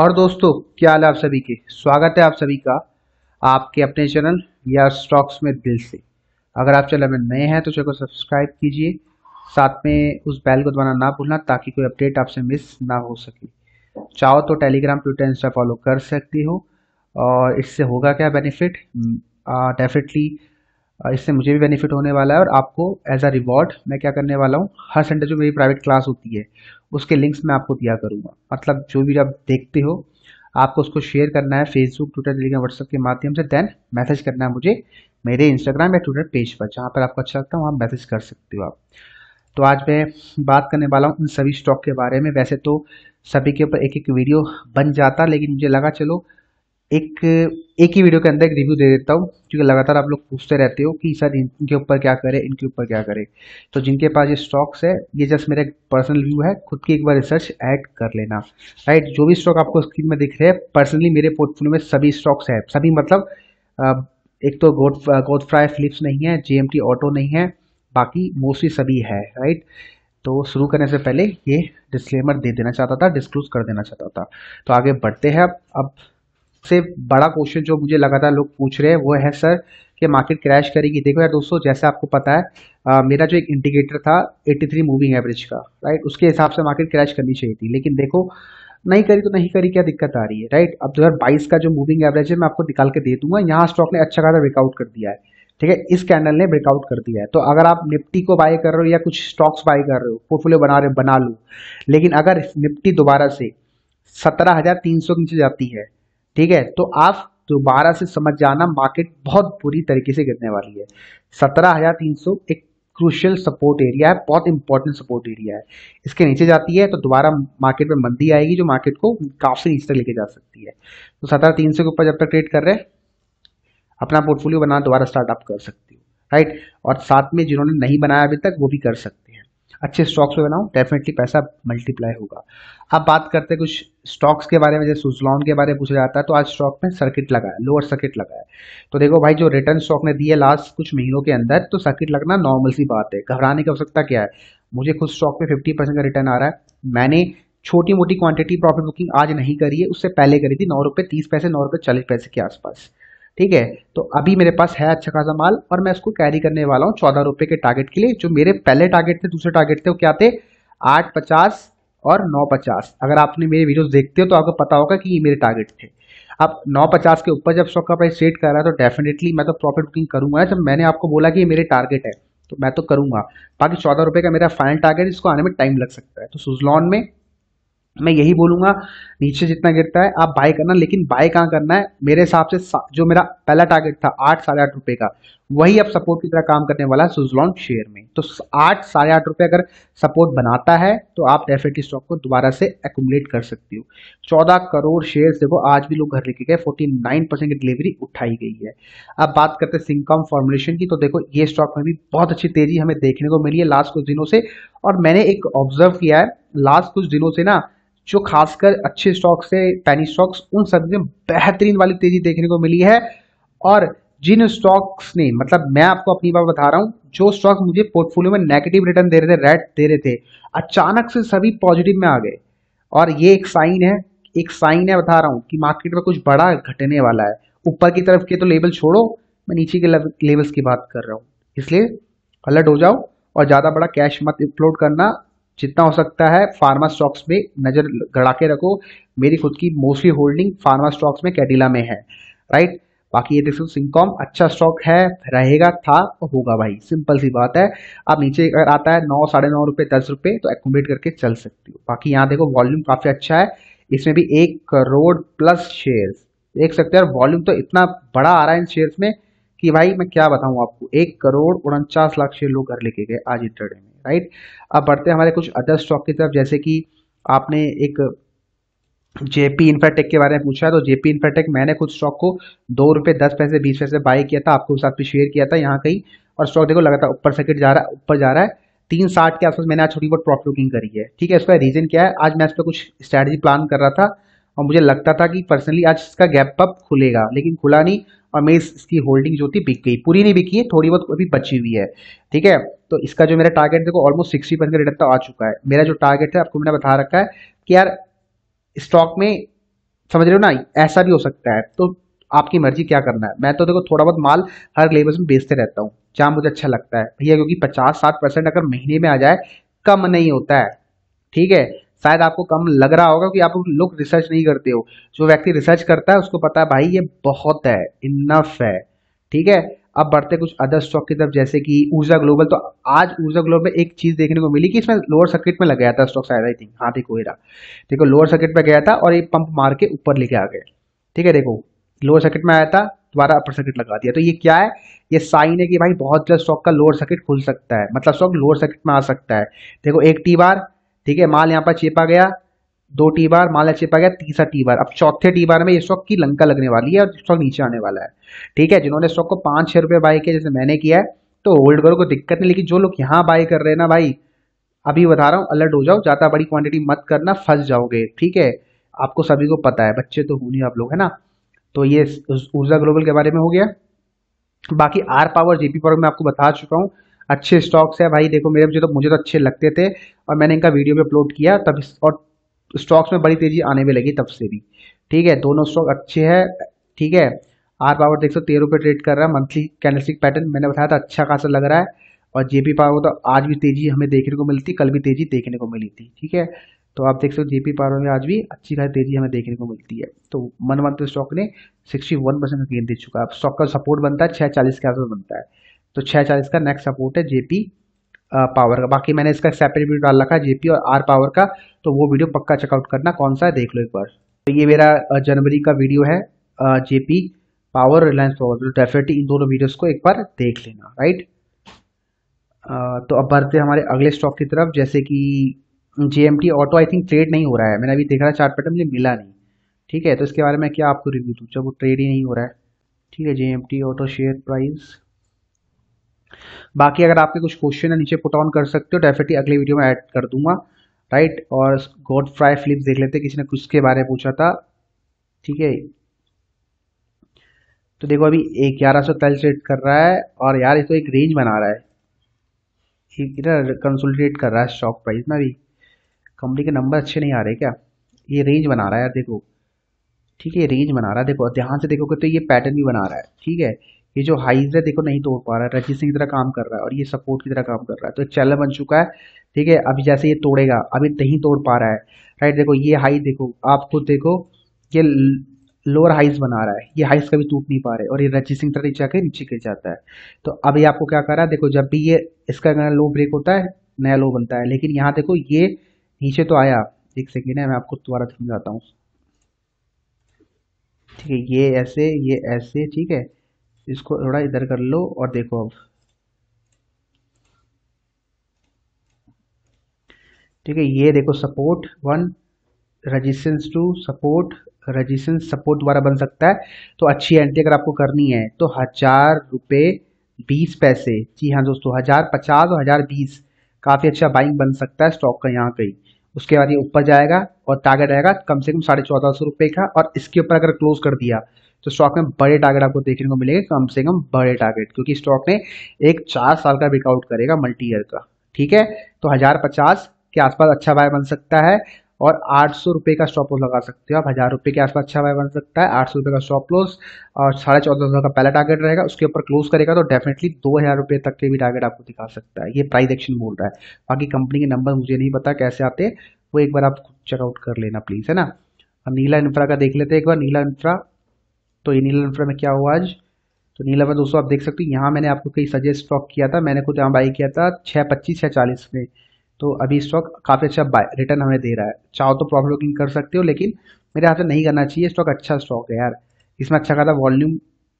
और दोस्तों क्या हाल है आप सभी के स्वागत है आप सभी का आपके अपने चैनल या स्टॉक्स में दिल से अगर आप चैनल में नए हैं तो चैनल को सब्सक्राइब कीजिए साथ में उस बैल को दबाना ना भूलना ताकि कोई अपडेट आपसे मिस ना हो सके चाहो तो टेलीग्राम ट्विटर इंस्टा फॉलो कर सकती हो और इससे होगा क्या बेनिफिट हम्म, डेफिनेटली इससे मुझे भी बेनिफिट होने वाला है और आपको एज अ रिवॉर्ड मैं क्या करने वाला हूँ हर संडे जो मेरी प्राइवेट क्लास होती है उसके लिंक्स मैं आपको दिया करूँगा मतलब जो भी आप देखते हो आपको उसको शेयर करना है फेसबुक ट्विटर टेलीग्राम व्हाट्सअप के माध्यम से देन मैसेज करना है मुझे मेरे इंस्टाग्राम या ट्विटर पेज पर जहाँ पर आपको अच्छा लगता है वहाँ मैसेज कर सकते हो आप तो आज मैं बात करने वाला हूँ इन सभी स्टॉक के बारे में वैसे तो सभी के ऊपर एक एक वीडियो बन जाता लेकिन मुझे लगा चलो एक एक ही वीडियो के अंदर एक रिव्यू दे देता हूँ क्योंकि लगातार आप लोग पूछते रहते हो कि सर इनके ऊपर क्या करें इनके ऊपर क्या करें तो जिनके पास ये स्टॉक्स है ये जस्ट मेरा एक पर्सनल व्यू है खुद की एक बार रिसर्च ऐड कर लेना राइट जो भी स्टॉक आपको स्क्रीन में दिख रहे हैं पर्सनली मेरे पोर्टफोलियो में सभी स्टॉक्स हैं सभी मतलब एक तो गोड गोड फ्राई नहीं है जे ऑटो नहीं है बाकी मोस्टली सभी है राइट तो शुरू करने से पहले ये डिस्क्लेमर दे देना चाहता था डिस्क्लोज कर देना चाहता था तो आगे बढ़ते हैं अब अब सबसे बड़ा क्वेश्चन जो मुझे लगातार लोग पूछ रहे हैं वो है सर कि मार्केट क्रैश करेगी देखो यार दोस्तों जैसे आपको पता है आ, मेरा जो एक इंडिकेटर था 83 मूविंग एवरेज का राइट उसके हिसाब से मार्केट क्रैश करनी चाहिए थी लेकिन देखो नहीं करी तो नहीं करी क्या दिक्कत आ रही है राइट अब दो तो बाईस का जो मूविंग एवरेज है मैं आपको निकाल के दे दूंगा यहाँ स्टॉक ने अच्छा खासा ब्रेकआउट कर दिया है ठीक है इस कैंडल ने ब्रेकआउट कर दिया है तो अगर आप निफ्टी को बाय कर रहे हो या कुछ स्टॉक्स बाय कर रहे हो पोर्टफोलियो बना रहे हो बना लो लेकिन अगर निफ्टी दोबारा से सत्रह हजार तीन सौ नीचे जाती है ठीक है तो आप दोबारा से समझ जाना मार्केट बहुत बुरी तरीके से गिरने वाली है सत्रह हजार तीन सौ एक क्रूशियल सपोर्ट एरिया है बहुत इंपॉर्टेंट सपोर्ट एरिया है इसके नीचे जाती है तो दोबारा मार्केट में मंदी आएगी जो मार्केट को काफी नीचे तक लेके जा सकती है तो सत्रह तीन सौ के ऊपर जब तक ट्रेड कर रहे अपना पोर्टफोलियो बनाना दोबारा स्टार्टअप कर सकती हूँ राइट और साथ में जिन्होंने नहीं बनाया अभी तक वो भी कर सकते अच्छे स्टॉक्स में बनाऊँ डेफिनेटली पैसा मल्टीप्लाई होगा अब बात करते हैं कुछ स्टॉक्स के बारे में जैसे सुजलॉन के बारे में पूछा जाता है तो आज स्टॉक में सर्किट लगा है लोअर सर्किट लगा है तो देखो भाई जो रिटर्न स्टॉक ने दिए लास्ट कुछ महीनों के अंदर तो सर्किट लगना नॉर्मल सी बात है घबराने की आवश्यकता क्या है मुझे खुद स्टॉक में फिफ्टी परसेंट का रिटर्न आ रहा है मैंने छोटी मोटी क्वांटिटी प्रॉफिट बुकिंग आज नहीं करी है उससे पहले करी थी नौ रुपये तीस पैसे नौ रुपये चालीस पैसे के आसपास ठीक है तो अभी मेरे पास है अच्छा खासा माल और मैं उसको कैरी करने वाला हूँ चौदह रुपये के टारगेट के लिए जो मेरे पहले टारगेट थे दूसरे टारगेट थे वो क्या थे आठ पचास और नौ पचास अगर आपने मेरे वीडियोस देखते हो तो आपको पता होगा कि ये मेरे टारगेट थे अब नौ पचास के ऊपर जब स्टॉक का प्राइस ट्रेड कर रहा है तो डेफिनेटली मैं तो प्रॉफिट बुकिंग करूंगा जब मैंने आपको बोला कि ये मेरे टारगेट है तो मैं तो करूंगा बाकी चौदह रुपये का मेरा फाइनल टारगेट इसको आने में टाइम लग सकता है तो सुजलॉन में मैं यही बोलूंगा नीचे जितना गिरता है आप बाय करना लेकिन बाय कहाँ करना है मेरे हिसाब से जो मेरा पहला टारगेट था आठ साढ़े आठ रुपए का वही अब सपोर्ट की तरह काम करने वाला है सुजलॉन शेयर में तो आठ साढ़े आठ रुपए अगर सपोर्ट बनाता है तो आप डेफिनेटली स्टॉक को दोबारा से एकुमुलेट कर सकती हो चौदह करोड़ शेयर देखो आज भी लोग घर लेके गए फोर्टी नाइन परसेंट की डिलीवरी उठाई गई है अब बात करते हैं सिंकॉम फॉर्मुलेशन की तो देखो ये स्टॉक में भी बहुत अच्छी तेजी हमें देखने को मिली है लास्ट कुछ दिनों से और मैंने एक ऑब्जर्व किया है लास्ट कुछ दिनों से ना जो खासकर अच्छे स्टॉक्स से पैनी स्टॉक्स उन सभी में बेहतरीन वाली तेजी देखने को मिली है और जिन स्टॉक्स ने मतलब मैं आपको अपनी बात बता रहा हूँ जो स्टॉक मुझे पोर्टफोलियो में नेगेटिव रिटर्न दे रहे थे रेड दे रहे थे अचानक से सभी पॉजिटिव में आ गए और ये एक साइन है एक साइन है बता रहा हूँ कि मार्केट में कुछ बड़ा घटने वाला है ऊपर की तरफ के तो लेवल छोड़ो मैं नीचे के लेवल्स की बात कर रहा हूँ इसलिए अलर्ट हो जाओ और ज़्यादा बड़ा कैश मत अपलोड करना जितना हो सकता है फार्मा स्टॉक्स में नज़र गड़ा के रखो मेरी खुद की मोस्टली होल्डिंग फार्मा स्टॉक्स में कैडिला में है राइट बाकी ये देख सकते सिंकॉम अच्छा स्टॉक है रहेगा था और होगा भाई सिंपल सी बात है आप नीचे अगर आता है नौ साढ़े नौ रुपये दस रुपये तो एकोमोडेट करके चल सकती हो बाकी यहाँ देखो वॉल्यूम काफ़ी अच्छा है इसमें भी एक करोड़ प्लस शेयर्स देख सकते हो वॉल्यूम तो इतना बड़ा आ रहा है इन शेयर्स में कि भाई मैं क्या बताऊँ आपको एक करोड़ उनचास लाख शेयर लोग घर लेके गए आज इंटरडे में राइट अब बढ़ते हैं हमारे कुछ अदर स्टॉक की तरफ जैसे कि आपने एक जेपी इन्फ्राटेक के बारे में पूछा है तो जेपी इन्फ्राटेक मैंने खुद स्टॉक को दो रुपये दस पैसे बीस पैसे बाई किया था आपको साथ भी शेयर किया था यहाँ कहीं और स्टॉक देखो लगातार ऊपर सर्किट जा रहा है ऊपर जा रहा है तीन साठ के आसपास मैंने आज छोटी बहुत प्रॉफिट बुकिंग करी है ठीक है इसका रीजन क्या है आज मैं इस पर कुछ स्ट्रैटेजी प्लान कर रहा था और मुझे लगता था कि पर्सनली आज इसका गैप अप खुलेगा लेकिन खुला नहीं और मैं इसकी होल्डिंग जो थी बिक गई पूरी नहीं बिकी है थोड़ी बहुत अभी बची हुई है ठीक है तो इसका जो मेरा टारगेट देखो ऑलमोस्ट सिक्सटी परसेंट रिटर्न तो आ चुका है मेरा जो टारगेट है आपको मैंने बता रखा है कि यार स्टॉक में समझ रहे हो ना ऐसा भी हो सकता है तो आपकी मर्जी क्या करना है मैं तो देखो थोड़ा बहुत माल हर लेवल में बेचते रहता हूँ जहाँ मुझे अच्छा लगता है भैया क्योंकि पचास साठ परसेंट अगर महीने में आ जाए कम नहीं होता है ठीक है शायद आपको कम लग रहा होगा कि आप लोग रिसर्च नहीं करते हो जो व्यक्ति रिसर्च करता है उसको पता है भाई ये बहुत है इनफ है ठीक है अब बढ़ते कुछ अदर स्टॉक की तरफ जैसे कि ऊर्जा ग्लोबल तो आज ऊर्जा ग्लोबल में एक चीज देखने को मिली कि इसमें लोअर सर्किट में लग गया था स्टॉक शायद आई थिंक हाँ देखो हेरा देखो लोअर सर्किट में गया था और ये पंप मार के ऊपर लेके आ गए ठीक है देखो लोअर सर्किट में आया था दोबारा अपर सर्किट लगा दिया तो ये क्या है ये साइन है कि भाई बहुत जल्द स्टॉक का लोअर सर्किट खुल सकता है मतलब स्टॉक लोअर सर्किट में आ सकता है देखो एक टी बार ठीक है माल यहाँ पर चेपा गया दो टी बार यहाँ चेपा गया तीसरा टी बार अब चौथे टी बार में ये स्टॉक की लंका लगने वाली है और स्टॉक नीचे आने वाला है ठीक है जिन्होंने स्टॉक को पाँच छः रुपये बाई किया जैसे मैंने किया है तो होल्ड करो को दिक्कत नहीं लेकिन जो लोग यहाँ बाई कर रहे हैं ना भाई अभी बता रहा हूँ अलर्ट हो जाओ ज़्यादा बड़ी क्वांटिटी मत करना फंस जाओगे ठीक है आपको सभी को पता है बच्चे तो होने आप लोग है ना तो ये ऊर्जा ग्लोबल के बारे में हो गया बाकी आर पावर जेपी पावर मैं आपको बता चुका हूँ अच्छे स्टॉक्स है भाई देखो मेरे मुझे तो मुझे तो अच्छे लगते थे और मैंने इनका वीडियो भी अपलोड किया तब और स्टॉक्स में बड़ी तेजी आने भी लगी तब से भी ठीक है दोनों स्टॉक अच्छे है ठीक है आर पावर देख सो तेरह रुपये ट्रेड कर रहा है मंथली कैंडलस्टिक पैटर्न मैंने बताया था अच्छा खासा लग रहा है और जेपी पावर तो आज भी तेजी हमें देखने को मिलती कल भी तेजी देखने को मिली थी ठीक है तो आप देख सकते हो जेपी पावर में आज भी अच्छी खासी तेजी हमें देखने को मिलती है तो वन मंथ स्टॉक ने 61 परसेंट का गेंद दे चुका है अब स्टॉक का सपोर्ट बनता है छः चालीस के आसपास बनता है तो छः चालीस का नेक्स्ट सपोर्ट है जेपी पावर का बाकी मैंने इसका सेपरेट वीडियो डाल रखा है जेपी और आर पावर का तो वो वीडियो पक्का चेकआउट करना कौन सा है देख लो एक बार तो ये मेरा जनवरी का वीडियो है जेपी पावर रिलायंस पावर तो डेफिनेटली इन दोनों वीडियोज को एक बार देख लेना राइट तो अब बढ़ते हमारे अगले स्टॉक की तरफ जैसे कि J auto I think trade नहीं हो रहा है मैंने अभी देखा चार्ट पैटर्न मुझे मिला नहीं ठीक है तो इसके बारे में क्या आपको रिव्यू दूँ जब वो ट्रेड ही नहीं हो रहा है ठीक है जे ऑटो शेयर प्राइस बाकी अगर आपके कुछ क्वेश्चन है नीचे पुट ऑन कर सकते हो डेफिनेटली अगले वीडियो में ऐड कर दूंगा राइट और गॉड फ्राई फ्लिप्स देख लेते किसी ने कुछ के बारे में पूछा था ठीक है तो देखो अभी ग्यारह सौ तेल ट्रेड कर रहा है और यार ये तो एक रेंज बना रहा है इधर कंसोलिडेट कर रहा है स्टॉक प्राइस ना अभी कंपनी के नंबर अच्छे नहीं आ रहे क्या ये रेंज बना रहा है यार देखो ठीक है रेंज बना रहा है देखो ध्यान से देखोगे तो ये पैटर्न भी बना रहा है ठीक है ये जो हाइज है देखो नहीं तोड़ पा रहा है रजिस्टिंग की तरह काम कर रहा है और ये सपोर्ट की तरह काम कर रहा है तो चैनल बन चुका है ठीक है अभी जैसे ये तोड़ेगा अभी नहीं तोड़ पा रहा है राइट देखो ये हाई देखो आप खुद देखो ये लोअर हाइस बना रहा है ये हाइस कभी टूट नहीं पा रहे और ये रजिस्टिंग तरह नीचे आकर नीचे गिर जाता है तो अभी आपको क्या कर रहा है देखो जब भी ये इसका लो ब्रेक होता है नया लो बनता है लेकिन यहाँ देखो ये नीचे तो आया एक सेकेंड है मैं आपको दोबारा समझाता हूँ ठीक है ये ऐसे ये ऐसे ठीक है इसको थोड़ा इधर कर लो और देखो अब ठीक है ये देखो support one resistance two support resistance support द्वारा बन सकता है तो अच्छी एंट्री अगर आपको करनी है तो हजार रुपये बीस पैसे जी हाँ दोस्तों हजार पचास और हजार बीस काफ़ी अच्छा बाइंग बन सकता है स्टॉक का यहाँ कहीं उसके बाद ये ऊपर जाएगा और टारगेट रहेगा कम से कम साढ़े चौदह सौ रुपए का और इसके ऊपर अगर क्लोज कर दिया तो स्टॉक में बड़े टारगेट आपको देखने को मिलेंगे कम से कम बड़े टारगेट क्योंकि स्टॉक में एक चार साल का ब्रेकआउट करेगा मल्टी ईयर का ठीक है तो हज़ार पचास के आसपास अच्छा बाय बन सकता है और आठ सौ रुपये का स्टॉप लॉस लगा सकते हो आप हज़ार रुपये के आसपास अच्छा बाय बन सकता है आठ सौ रुपये का स्टॉप लॉस और साढ़े चौदह सौ का पहला टारगेट रहेगा उसके ऊपर क्लोज करेगा तो डेफिनेटली दो हज़ार रुपये तक के भी टारगेट आपको दिखा सकता है ये प्राइस एक्शन बोल रहा है बाकी कंपनी के नंबर मुझे नहीं पता कैसे आते वो एक बार आप चेकआउट कर लेना प्लीज़ है ना नीला इन्फ्रा का देख लेते हैं एक बार नीला इन्फ्रा तो ये नीला इन्फ्रा में क्या हुआ आज तो नीला में दोस्तों आप देख सकते हो यहाँ मैंने आपको कई सजेस्ट स्टॉक किया था मैंने खुद यहाँ बाई किया था छः पच्चीस छः चालीस में तो अभी स्टॉक काफ़ी अच्छा बाय रिटर्न हमें दे रहा है चाहो तो प्रॉफिट बुकिंग कर सकते हो लेकिन मेरे हाथ से नहीं करना चाहिए स्टॉक अच्छा स्टॉक है यार इसमें अच्छा खासा वॉल्यूम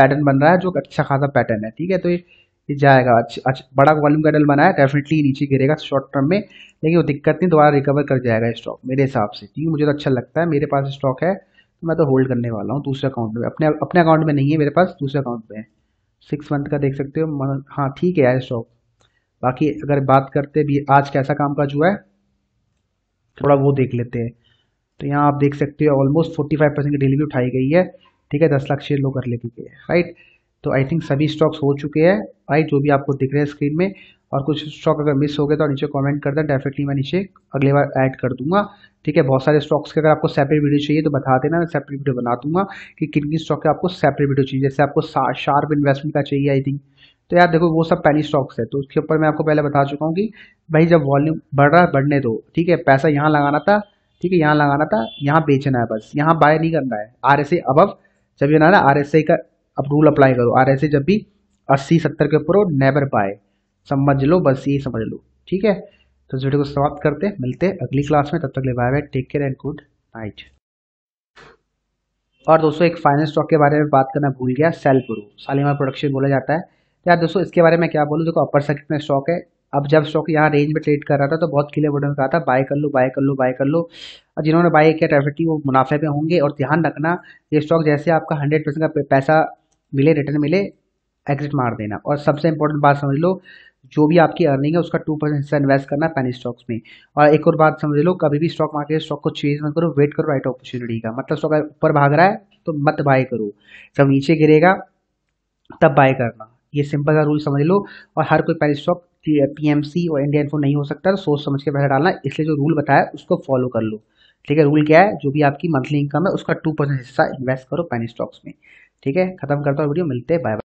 पैटर्न बन रहा है जो अच्छा खासा पैटर्न है ठीक है तो ये जाएगा अच्छा अच्छा बड़ा वॉल्यूम कैंडल बनाया डेफिनेटली नीचे गिरेगा शॉर्ट टर्म में लेकिन वो दिक्कत नहीं दोबारा रिकवर कर जाएगा स्टॉक मेरे हिसाब से क्योंकि मुझे तो अच्छा लगता है मेरे पास स्टॉक है तो मैं तो होल्ड करने वाला हूँ दूसरे अकाउंट में अपने अपने अकाउंट में नहीं है मेरे पास दूसरे अकाउंट में सिक्स मंथ का देख सकते हो हाँ ठीक है यार स्टॉक बाकी अगर बात करते भी आज कैसा काम काज हुआ है थोड़ा वो देख लेते हैं तो यहाँ आप देख सकते हो ऑलमोस्ट फोर्टी फाइव परसेंट की डिलीवरी उठाई गई है ठीक है दस लाख शेयर लोग कर ले चुके हैं राइट तो आई थिंक सभी स्टॉक्स हो चुके हैं राइट जो भी आपको दिख रहे हैं स्क्रीन में और कुछ स्टॉक अगर मिस हो गए तो नीचे कमेंट कर दें डेफिनेटली मैं नीचे अगले बार ऐड कर दूंगा ठीक है बहुत सारे स्टॉक्स के अगर आपको सेपरेट वीडियो चाहिए तो बता देना मैं सेपरेट वीडियो बना दूंगा कि किन किन स्टॉक के आपको सेपरेट वीडियो चाहिए जैसे आपको शार्प इन्वेस्टमेंट का चाहिए आई थिंक तो यार देखो वो सब पैनी स्टॉक्स है तो उसके ऊपर मैं आपको पहले बता चुका हूँ कि भाई जब वॉल्यूम बढ़ रहा है बढ़ने दो ठीक है पैसा यहाँ लगाना था ठीक है यहाँ लगाना था यहाँ बेचना है बस यहाँ बाय नहीं करना है आर एस अबव जब ये ना ना आर एस का अब रूल अप्लाई करो आर एस जब भी अस्सी सत्तर के ऊपर हो नेबर पाए समझ लो बस यही समझ लो ठीक है तो इस वीडियो को समाप्त करते हैं मिलते हैं अगली क्लास में तब तक ले bye bye take care and good night और दोस्तों एक फाइनेंस स्टॉक के बारे में बात करना भूल गया सेल प्रो सालिमा प्रोडक्शन बोला जाता है यार दोस्तों इसके बारे में क्या बोलूँ देखो अपर सर्किट में स्टॉक है अब जब स्टॉक यहाँ रेंज में ट्रेड कर रहा था तो बहुत खिले बोर्ड में कहा था बाय कर लो बाय कर लो बाय कर लो और जिन्होंने बाय किया डेफिनेटली वो मुनाफे में होंगे और ध्यान रखना ये स्टॉक जैसे आपका हंड्रेड परसेंट का पैसा मिले रिटर्न मिले एग्जिट मार देना और सबसे इंपॉर्टेंट बात समझ लो जो भी आपकी अर्निंग है उसका टू परसेंट हिस्सा इन्वेस्ट करना पैनी स्टॉक्स में और एक और बात समझ लो कभी भी स्टॉक मार्केट स्टॉक को चेंज मत करो वेट करो राइट अपॉर्चुनिटी का मतलब स्टॉक ऊपर भाग रहा है तो मत बाय करो जब नीचे गिरेगा तब बाय करना ये सिंपल सा रूल समझ लो और हर कोई पैरिस शॉप पीएमसी और इंडियन फोन नहीं हो सकता तो सोच समझ के पैसा डालना इसलिए जो रूल बताया उसको फॉलो कर लो ठीक है रूल क्या है जो भी आपकी मंथली इनकम है उसका टू परसेंट हिस्सा इन्वेस्ट करो पैनी स्टॉक्स में ठीक है खत्म करता हूँ वीडियो मिलते हैं बाय